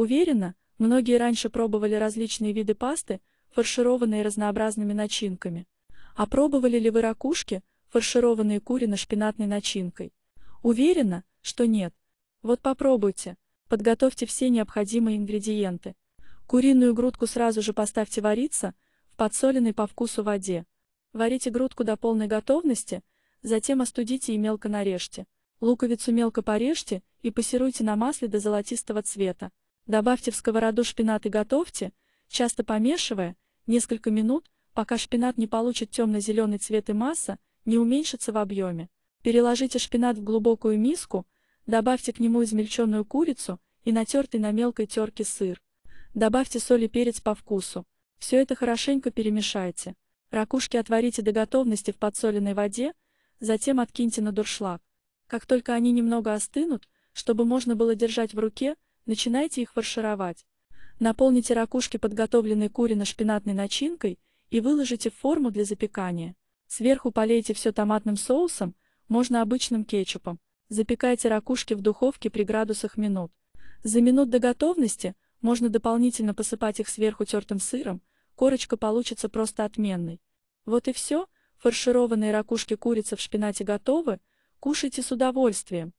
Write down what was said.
Уверена, многие раньше пробовали различные виды пасты, фаршированные разнообразными начинками. А пробовали ли вы ракушки, фаршированные курино-шпинатной начинкой? Уверена, что нет. Вот попробуйте. Подготовьте все необходимые ингредиенты. Куриную грудку сразу же поставьте вариться в подсоленной по вкусу воде. Варите грудку до полной готовности, затем остудите и мелко нарежьте. Луковицу мелко порежьте и пассируйте на масле до золотистого цвета. Добавьте в сковороду шпинат и готовьте, часто помешивая, несколько минут, пока шпинат не получит темно-зеленый цвет и масса не уменьшится в объеме. Переложите шпинат в глубокую миску, добавьте к нему измельченную курицу и натертый на мелкой терке сыр. Добавьте соль и перец по вкусу. Все это хорошенько перемешайте. Ракушки отварите до готовности в подсоленной воде, затем откиньте на дуршлаг. Как только они немного остынут, чтобы можно было держать в руке, начинайте их фаршировать. Наполните ракушки подготовленной курино-шпинатной начинкой и выложите в форму для запекания. Сверху полейте все томатным соусом, можно обычным кетчупом. Запекайте ракушки в духовке при градусах минут. За минут до готовности можно дополнительно посыпать их сверху тертым сыром, корочка получится просто отменной. Вот и все, фаршированные ракушки курицы в шпинате готовы, кушайте с удовольствием.